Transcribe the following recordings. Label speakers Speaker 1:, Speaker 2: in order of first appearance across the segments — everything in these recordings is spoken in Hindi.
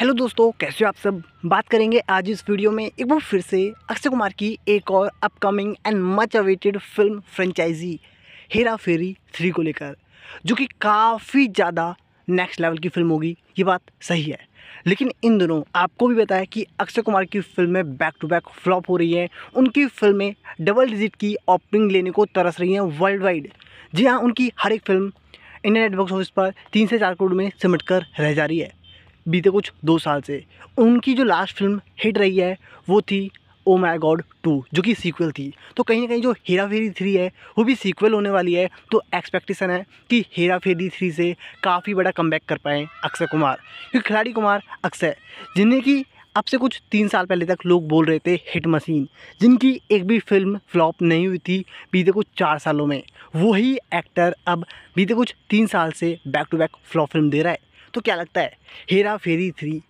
Speaker 1: हेलो दोस्तों कैसे हो आप सब बात करेंगे आज इस वीडियो में एक बार फिर से अक्षय कुमार की एक और upcoming and much awaited film franchise Hera Pheri three को लेकर जो कि काफ़ी ज़्यादा नेक्स्ट लेवल की फिल्म होगी ये बात सही है लेकिन इन दोनों आपको भी बताया कि अक्षय कुमार की फिल्में बैक टू बैक फ्लॉप हो रही हैं उनकी फिल्में डबल डिजिट की ओपनिंग लेने को तरस रही हैं वर्ल्ड वाइड जी हाँ उनकी हर एक फिल्म इंडियन नेटवर्क ऑफिस पर तीन से चार करोड़ में सिमट कर रह जा रही है बीते कुछ दो साल से उनकी जो लास्ट फिल्म हिट रही है वो थी ओ माई गॉड टू जो कि सीक्वल थी तो कहीं ना कहीं जो हेरा फेरी थ्री है वो भी सीक्वल होने वाली है तो एक्सपेक्टेशन है कि हेरा फेरी थ्री से काफ़ी बड़ा कम कर पाएँ अक्षय कुमार क्योंकि खिलाड़ी कुमार अक्षय जिन्हें कि अब से कुछ तीन साल पहले तक लोग बोल रहे थे हिट मशीन जिनकी एक भी फिल्म फ्लॉप नहीं हुई थी बीते कुछ चार सालों में वही एक्टर अब बीते कुछ तीन साल से back to back flop film दे रहा है तो क्या लगता है हेरा फेरी थ्री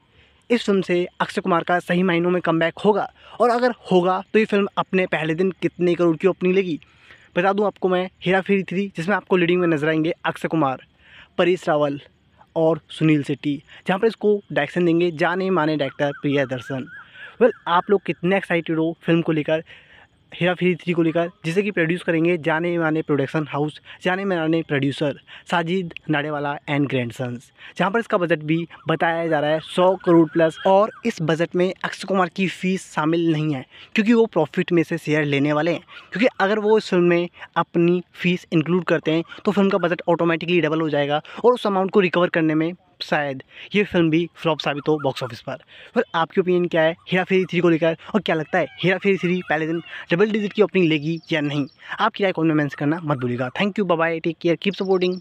Speaker 1: इस फिल्म से अक्षय कुमार का सही मायनों में कम होगा और अगर होगा तो ये फिल्म अपने पहले दिन कितने करोड़ की ओपनिंग लेगी बता दूं आपको मैं हेरा फेरी थ्री जिसमें आपको लीडिंग में नजर आएंगे अक्षय कुमार परेश रावल और सुनील शेट्टी जहाँ पर इसको डायरेक्शन देंगे जाने माने director Priyadarshan well well, आप लोग कितने एक्साइटेड हो फिल्म को लेकर हेरा फेरी थ्री को लेकर जिसे कि प्रोड्यूस करेंगे जाने माने प्रोडक्शन हाउस जाने माने producer Sajid Nadiadwala and grand sons जहाँ पर इसका बजट भी बताया जा रहा है सौ करोड़ प्लस और इस बजट में अक्षय कुमार की फ़ीस शामिल नहीं है क्योंकि वो प्रॉफिट में से शेयर लेने वाले हैं क्योंकि अगर वो इस फिल्म में अपनी फ़ीस इंक्लूड करते हैं तो फिल्म का बजट ऑटोमेटिकली डबल हो जाएगा और उस अमाउंट को रिकवर करने में शायद ये फिल्म भी फ्लॉप साबित हो बॉक्स ऑफिस पर पर आपकी ओपिनियन क्या है हेरा फेरी थ्री को लेकर और क्या लगता है हेरा फेरी थ्री पहले दिन डबल डिजिट की ओपनिंग लेगी या नहीं आपकी राय कॉमेंट में मेंस करना मत भूलिएगा thank you bye take care keep supporting